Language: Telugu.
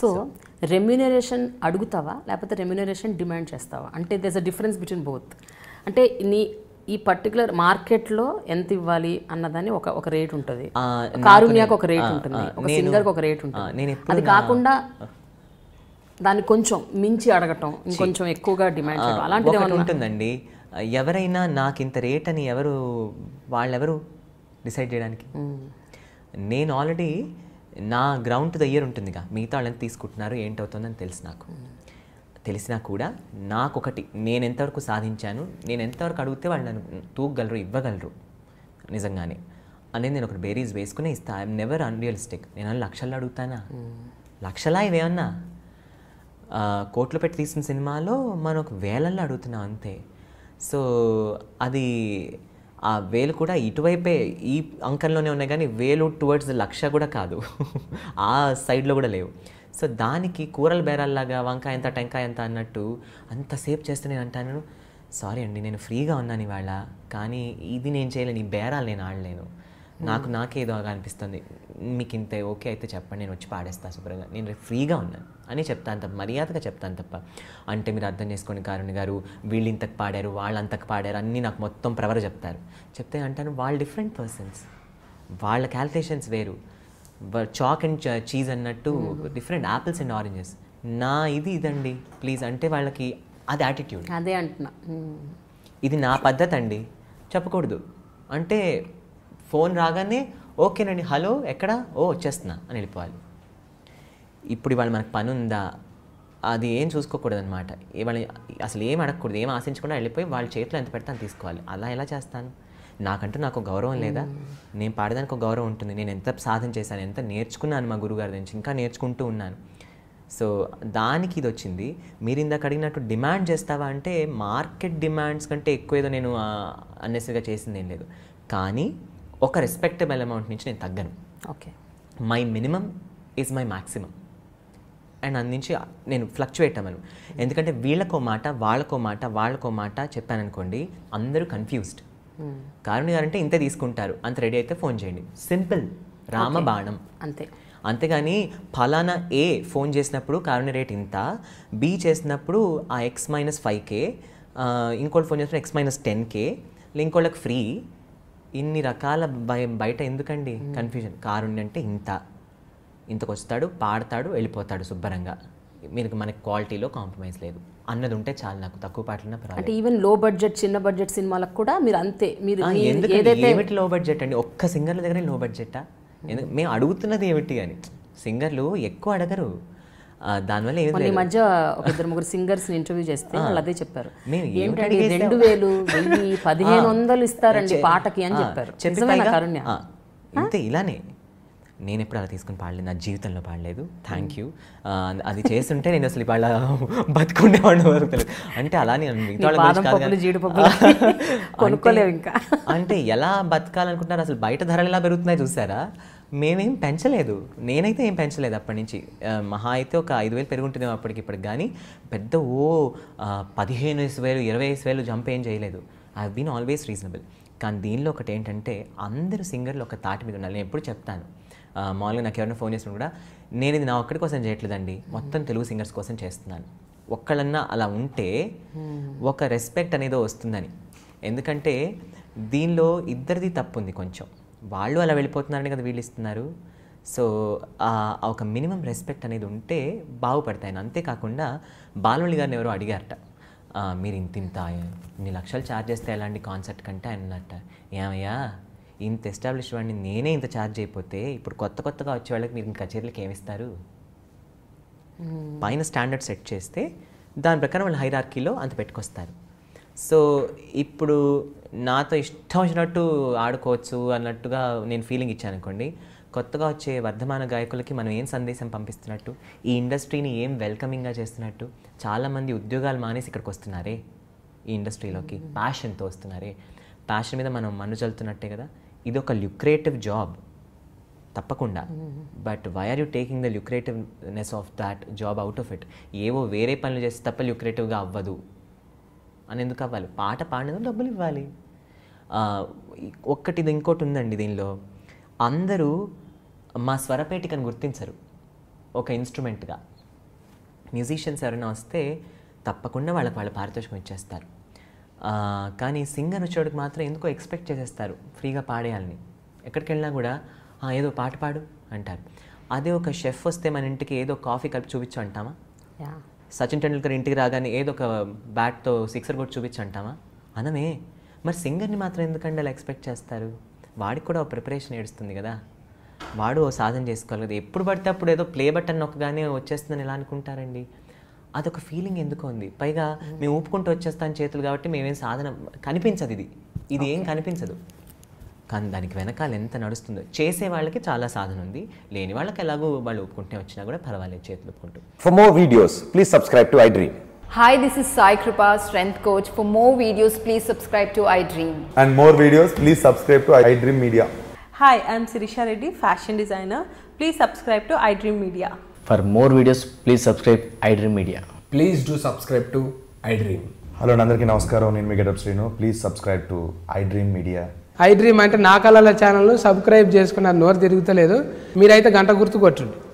సో రెమ్యునరేషన్ అడుగుతావా లేకపోతే రెమ్యునరేషన్ డిమాండ్ చేస్తావా అంటే there's a difference between both అంటే నీ ఈ పర్టికులర్ మార్కెట్లో ఎంత ఇవ్వాలి అన్నదాన్ని ఒక ఒక రేట్ ఉంటుంది కారుణ్యాకు ఒక రేట్ ఉంటుంది ఒక సింగర్కి ఒక రేట్ ఉంటుంది అది కాకుండా దాన్ని కొంచెం మించి అడగటం ఇంకొంచెం ఎక్కువగా డిమాండ్ అలాంటిది ఉంటుందండి ఎవరైనా నాకు ఇంత రేట్ అని ఎవరు వాళ్ళెవరు డిసైడ్ చేయడానికి నేను ఆల్రెడీ నా గ్రౌండ్ టు ద ఇయర్ ఉంటుందిగా మిగతా వాళ్ళని తీసుకుంటున్నారు ఏంటవుతుందని తెలుసు నాకు తెలిసినా కూడా నాకు ఒకటి నేను ఎంతవరకు సాధించాను నేను ఎంతవరకు అడిగితే వాళ్ళు నన్ను తూగలరు ఇవ్వగలరు నిజంగానే అనేది నేను ఒకటి బేరీస్ వేసుకునే ఇస్తా ఐఎమ్ నెవర్ అన్రియలిస్టిక్ నేను లక్షల్లో అడుగుతానా లక్షలా ఇవేమన్నా కోట్లు పెట్టి తీసిన సినిమాలో మనం ఒక వేలల్లో అడుగుతున్నాం అంతే సో అది ఆ వేలు కూడా ఇటువైపే ఈ అంకంలోనే ఉన్నాయి కానీ వేలు టువర్డ్స్ లక్ష కూడా కాదు ఆ సైడ్లో కూడా లేవు సో దానికి కూరలు బేరాల్లాగా వంకాయ ఎంత టెంకాయ ఎంత అన్నట్టు అంతసేపు చేస్తే నేను అంటాను సారీ అండి నేను ఫ్రీగా ఉన్నాను ఇవాళ కానీ ఇది నేను చేయలేను ఈ బేరాలు నేను ఆడలేను నాకు నాకేదోగా అనిపిస్తుంది మీకు ఇంత ఓకే అయితే చెప్పండి నేను వచ్చి పాడేస్తాను శుభ్రంగా నేను ఫ్రీగా ఉన్నాను అని చెప్తాను తప్ప మర్యాదగా చెప్తాను తప్ప అంటే మీరు అర్థం చేసుకోండి కారుణ్ గారు వీళ్ళు ఇంతకు పాడారు వాళ్ళు అంతకు పాడారు అన్నీ నాకు మొత్తం ప్రవర చెప్తారు చెప్తే అంటాను వాళ్ళు డిఫరెంట్ పర్సన్స్ వాళ్ళ క్యాల్కులేషన్స్ వేరు చాక్ అండ్ చీజ్ అన్నట్టు డిఫరెంట్ యాపిల్స్ అండ్ ఆరెంజెస్ నా ఇది ఇదండి ప్లీజ్ అంటే వాళ్ళకి అది యాటిట్యూడ్ అదే అంటున్నా ఇది నా పద్ధతి అండి చెప్పకూడదు అంటే ఫోన్ రాగానే ఓకేనండి హలో ఎక్కడ ఓ వచ్చేస్తున్నా అని వెళ్ళిపోవాలి ఇప్పుడు ఇవాళ మనకు పని ఉందా అది ఏం చూసుకోకూడదు అనమాట ఇవాళ అసలు ఏం అడగకూడదు ఏం ఆశించకుండా వెళ్ళిపోయి వాళ్ళ చేతిలో ఎంత పెడతాను తీసుకోవాలి అలా ఎలా చేస్తాను నాకంటూ నాకు గౌరవం లేదా నేను పాడేదానికి ఒక గౌరవం ఉంటుంది నేను ఎంత సాధన చేశాను ఎంత నేర్చుకున్నాను మా గురుగారి నుంచి ఇంకా నేర్చుకుంటూ ఉన్నాను సో దానికి ఇది వచ్చింది మీరు ఇందాక అడిగినట్టు డిమాండ్ చేస్తావా అంటే మార్కెట్ డిమాండ్స్ కంటే ఎక్కువ ఏదో నేను అన్నెసరిగా చేసింది ఏం లేదు కానీ ఒక రెస్పెక్టబుల్ అమౌంట్ నుంచి నేను తగ్గను okay my minimum is my maximum and అందించి నేను ఫ్లక్చువేట్ అవ్వను ఎందుకంటే వీళ్ళకో మాట వాళ్ళకో మాట వాళ్ళకో మాట చెప్పాననుకోండి అందరూ కన్ఫ్యూజ్డ్ కారణం ఏంటంటే ఇంత తీసుకుంటారు అంత రెడీ అయితే ఫోన్ చేయండి సింపుల్ రామ బాణం అంతే అంతేగాని ఫలానా ఏ ఫోన్ చేసినప్పుడు కారుణ్య రేట్ ఇంత బి చేసినప్పుడు ఆ ఎక్స్ మైనస్ ఫైవ్ కే ఇంకోటి ఫోన్ చేసినప్పుడు ఎక్స్ మైనస్ టెన్ కే ఇంకోళ్ళకి ఫ్రీ ఇన్ని రకాల భయం బయట ఎందుకండి కన్ఫ్యూజన్ కారుణ్య అంటే ఇంత ఇంతకు వస్తాడు పాడతాడు వెళ్ళిపోతాడు శుభ్రంగా మీకు మనకి క్వాలిటీలో కాంప్రమైజ్ లేదు అన్నది ఉంటే చాలు నాకు తక్కువ పాటలున్న అంటే ఈవెన్ లో బడ్జెట్ చిన్న బడ్జెట్ సినిమాలకు కూడా మీరు అంతే మీరు ఏమిటి లో బడ్జెట్ అండి ఒక్క సింగర్ల దగ్గర లో బడ్జెటా ఎందుకు మేము అడుగుతున్నది ఏమిటి అని సింగర్లు ఎక్కువ అడగరు దానివల్ల ఏమి మధ్య ఒక ఇద్దరు ముగ్గురు సింగర్స్ ఇంటర్వ్యూ చేస్తే వాళ్ళు అదే చెప్పారు ఏంటంటే రెండు వేలు వెయ్యి పదిహేను వందలు ఇస్తారండి పాటకి అని చెప్పారు కరుణ్య అంతే ఇలానే నేను ఎప్పుడు అలా తీసుకుని పాడలేదు నా జీవితంలో పాడలేదు థ్యాంక్ యూ అది చేస్తుంటే నేను అసలు ఇవాళ బతుకుండేవాడిని వరకు తెలియదు అంటే అలా నేను కొనుక్కోలేవు ఇంకా అంటే ఎలా బతకాలనుకుంటున్నారు అసలు బయట ధరలు ఎలా పెరుగుతున్నాయి చూసారా మేమేం పెంచలేదు నేనైతే ఏం పెంచలేదు అప్పటి నుంచి మహా అయితే ఒక ఐదు వేలు పెరుగుంటున్నాం అప్పటికి ఇప్పటికి కానీ పెద్ద ఓ పదిహేను వేలు ఇరవై వేలు జంప్ ఏం చేయలేదు ఐ బీన్ ఆల్వేస్ రీజనబుల్ కానీ దీనిలో ఒకటి ఏంటంటే అందరు సింగర్లు ఒక తాటి మీద ఉండాలి నేను ఎప్పుడు చెప్తాను మామూలుగా నాకు ఎవరైనా ఫోన్ చేసినా కూడా నేను ఇది నా ఒక్కడి కోసం చేయట్లేదండి మొత్తం hmm. తెలుగు సింగర్స్ కోసం చేస్తున్నాను ఒక్కళ్ళన్నా అలా ఉంటే hmm. ఒక రెస్పెక్ట్ అనేదో వస్తుందని ఎందుకంటే దీనిలో ఇద్దరిది తప్పు ఉంది కొంచెం వాళ్ళు అలా వెళ్ళిపోతున్నారని కదా వీళ్ళు ఇస్తున్నారు సో ఒక మినిమం రెస్పెక్ట్ అనేది ఉంటే అని అంతేకాకుండా బాలమురళి గారిని ఎవరో అడిగారట మీరు ఇంత ఇంత ఇన్ని లక్షలు ఛార్జ్ చేస్తే ఎలాంటి కాన్సెప్ట్ కంటే అన్నట్ట ఏమయ్యా ఇంత ఎస్టాబ్లిష్ వాడిని నేనే ఇంత ఛార్జ్ అయిపోతే ఇప్పుడు కొత్త కొత్తగా వచ్చే వాళ్ళకి మీరు ఇంకా చర్యలకి ఏమిస్తారు పైన స్టాండర్డ్ సెట్ చేస్తే దాని ప్రకారం వాళ్ళు హైరార్కీలో అంత పెట్టుకొస్తారు సో ఇప్పుడు నాతో ఇష్టం వచ్చినట్టు ఆడుకోవచ్చు అన్నట్టుగా నేను ఫీలింగ్ ఇచ్చాను అనుకోండి కొత్తగా వచ్చే వర్ధమాన గాయకులకి మనం ఏం సందేశం పంపిస్తున్నట్టు ఈ ఇండస్ట్రీని ఏం వెల్కమింగ్గా చేస్తున్నట్టు చాలామంది ఉద్యోగాలు మానేసి ఇక్కడికి వస్తున్నారే ఈ ఇండస్ట్రీలోకి ప్యాషన్తో hmm. వస్తున్నారే ప్యాషన్ మీద మనం మన్ను చల్లుతున్నట్టే కదా ఇది ఒక ల్యుక్రేటివ్ జాబ్ తప్పకుండా but why are you taking the lucrativeness of that job out of it ఏవో వేరే పనులు చేస్తే తప్ప ల్యుక్రేటివ్గా అవ్వదు అని ఎందుకు అవ్వాలి పాట పాడినందుకు డబ్బులు ఇవ్వాలి ఒక్కటి ఇది ఇంకోటి ఉందండి దీనిలో అందరూ మా స్వరపేటికను గుర్తించరు ఒక ఇన్స్ట్రుమెంట్గా మ్యూజిషియన్స్ ఎవరైనా వస్తే తప్పకుండా వాళ్ళకి వాళ్ళ పారితోషికం ఇచ్చేస్తారు కానీ సింగర్ వచ్చేవాడికి మాత్రం ఎందుకో ఎక్స్పెక్ట్ చేసేస్తారు ఫ్రీగా పాడేయాలని ఎక్కడికి వెళ్ళినా కూడా ఏదో పాట పాడు అంటారు అదే ఒక షెఫ్ వస్తే మన ఇంటికి ఏదో కాఫీ కలిపి చూపించు అంటామా సచిన్ టెండూల్కర్ ఇంటికి రాగానే ఏదో ఒక బ్యాట్తో సిక్సర్ కూడా చూపించి అంటామా అనమే మరి సింగర్ని మాత్రం ఎందుకంటే అలా ఎక్స్పెక్ట్ చేస్తారు వాడికి కూడా ఒక ప్రిపరేషన్ ఏడుస్తుంది కదా వాడు సాధన చేసుకోవాలి కదా ఎప్పుడు పడితే అప్పుడు ఏదో ప్లే బటన్ ఒకగానే వచ్చేస్తుందని ఎలా అనుకుంటారండి అదొక ఫీలింగ్ ఎందుకు ఉంది పైగా మేము ఊపుకుంటూ వచ్చేస్తాం చేతులు కాబట్టి మేమేం సాధన కనిపించదు ఇది ఇది ఏం కనిపించదు కానీ దానికి వెనకాల ఎంత నడుస్తుందో చేసే వాళ్ళకి చాలా సాధన ఉంది లేని వాళ్ళకి ఎలాగో వాళ్ళు ఒప్పుకుంటే వచ్చినా కూడా పర్వాలేదు చేతులు ఒప్పుకుంటూ for more videos please subscribe to I dream hi this is Sai Krupa strength coach for more videos please subscribe to I dream and more videos please subscribe to I dream media hi I I'm Sirisha Reddy fashion designer please subscribe to I dream media for more videos please subscribe I dream media please do subscribe to I dream hello అందరికీ నమస్కారం నేను మీ గడప్ Srinu please subscribe to I dream media I dream అంటే నా కళల ఛానల్ను సబ్స్క్రైబ్ చేసుకున్నారు నోరు తిరుగుతలేదు మీరైతే గంట గుర్తు కొట్టండి